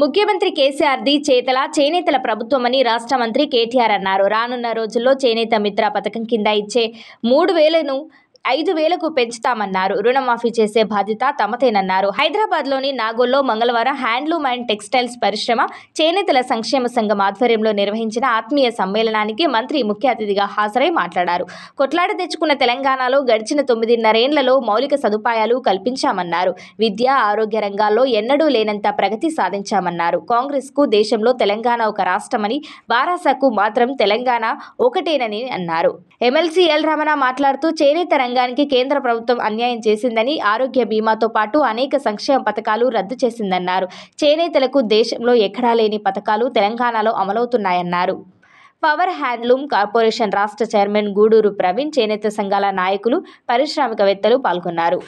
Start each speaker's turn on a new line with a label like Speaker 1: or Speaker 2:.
Speaker 1: ముఖ్యమంత్రి కేసీఆర్ ది చేతల చేనేతల ప్రభుత్వమని రాష్ట్ర మంత్రి కేటీఆర్ అన్నారు రానున్న రోజుల్లో చేనేత మిత్ర పథకం కింద ఇచ్చే మూడు వేలను ఐదు వేలకు పెంచుతామన్నారు రుణమాఫీ చేసే బాధ్యత తమదేనన్నారు హైదరాబాద్లోని నాగోల్లో మంగళవారం హ్యాండ్లూమ్ అండ్ టెక్స్టైల్స్ పరిశ్రమ చేనేతల సంక్షేమ సంఘం ఆధ్వర్యంలో నిర్వహించిన ఆత్మీయ సమ్మేళనానికి మంత్రి ముఖ్య అతిథిగా హాజరై మాట్లాడారు కొట్లాడ తెచ్చుకున్న తెలంగాణలో గడిచిన తొమ్మిదిన్నరేండ్లలో మౌలిక సదుపాయాలు కల్పించామన్నారు విద్య ఆరోగ్య రంగాల్లో ఎన్నడూ లేనంత ప్రగతి సాధించామన్నారు కాంగ్రెస్కు దేశంలో తెలంగాణ ఒక రాష్ట్రమని బారాసాకు మాత్రం తెలంగాణ ఒకటేనని అన్నారు ఎమ్మెల్సీ ఎల్ రమణ మాట్లాడుతూ చేనేత రంగం రంగానికి కేంద్ర ప్రభుత్వం అన్యాయం చేసిందని ఆరోగ్య బీమాతో పాటు అనేక సంక్షేమ పథకాలు రద్దు చేసిందన్నారు చేనేతలకు దేశంలో ఎక్కడా లేని పథకాలు తెలంగాణలో అమలవుతున్నాయన్నారు పవర్ హ్యాండ్లూమ్ కార్పొరేషన్ రాష్ట్ర చైర్మన్ గూడూరు ప్రవీణ్ చేనేత సంఘాల నాయకులు పారిశ్రామికవేత్తలు పాల్గొన్నారు